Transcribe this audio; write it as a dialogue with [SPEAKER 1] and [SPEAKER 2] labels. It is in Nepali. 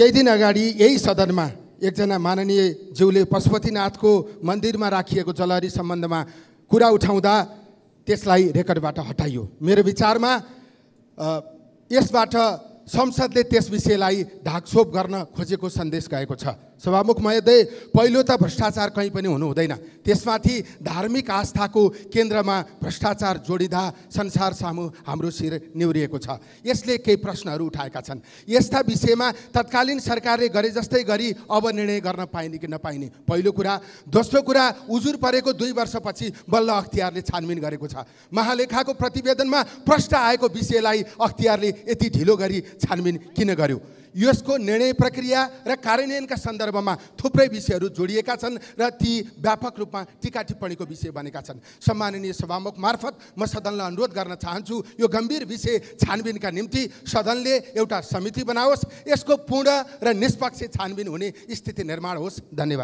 [SPEAKER 1] केही दिन अगाडि यही सदनमा एकजना माननीय ज्यूले पशुपतिनाथको मन्दिरमा राखिएको जलहरी सम्बन्धमा कुरा उठाउँदा त्यसलाई रेकर्डबाट हटाइयो मेरो विचारमा यसबाट संसदले त्यस विषयलाई ढाकछोप गर्न खोजेको सन्देश गएको छ सभामुख महोदय पहिलो त भ्रष्टाचार कहीँ पनि हुनु हुँदैन त्यसमाथि धार्मिक आस्थाको केन्द्रमा भ्रष्टाचार जोडिँदा संसार सामु हाम्रो शिर निहुरिएको छ यसले केही प्रश्नहरू उठाएका छन् यस्ता विषयमा तत्कालीन सरकारले गरे जस्तै गरी अब निर्णय गर्न पाइने कि नपाइने पहिलो कुरा दोस्रो कुरा उजुर परेको दुई वर्षपछि बल्ल अख्तियारले छानबिन गरेको छ महालेखाको प्रतिवेदनमा प्रश्न आएको विषयलाई अख्तियारले यति ढिलो गरी छानबिन किन गर्यो यसको निर्णय प्रक्रिया र कार्यान्वयनका सन्दर्भमा थुप्रै विषयहरू जोडिएका छन् र ती व्यापक रूपमा टिका टिप्पणीको विषय बनेका छन् सम्माननीय सभामुख मार्फत म सदनलाई अनुरोध गर्न चाहन्छु यो गम्भीर विषय छानबिनका निम्ति सदनले एउटा समिति बनाओस् यसको पूर्ण र निष्पक्ष छानबिन हुने स्थिति निर्माण होस् धन्यवाद